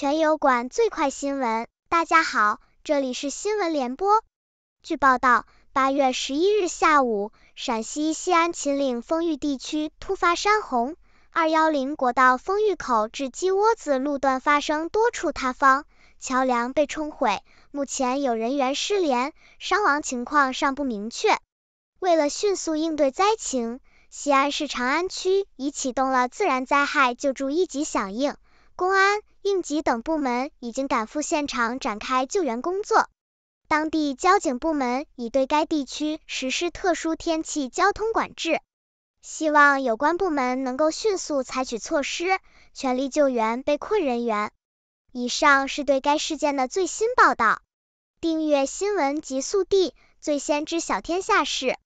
全油管最快新闻，大家好，这里是新闻联播。据报道，八月十一日下午，陕西西安秦岭丰峪地区突发山洪，二幺零国道丰峪口至鸡窝子路段发生多处塌方，桥梁被冲毁，目前有人员失联，伤亡情况尚不明确。为了迅速应对灾情，西安市长安区已启动了自然灾害救助一级响应，公安。应急等部门已经赶赴现场展开救援工作，当地交警部门已对该地区实施特殊天气交通管制。希望有关部门能够迅速采取措施，全力救援被困人员。以上是对该事件的最新报道。订阅新闻极速递，最先知晓天下事。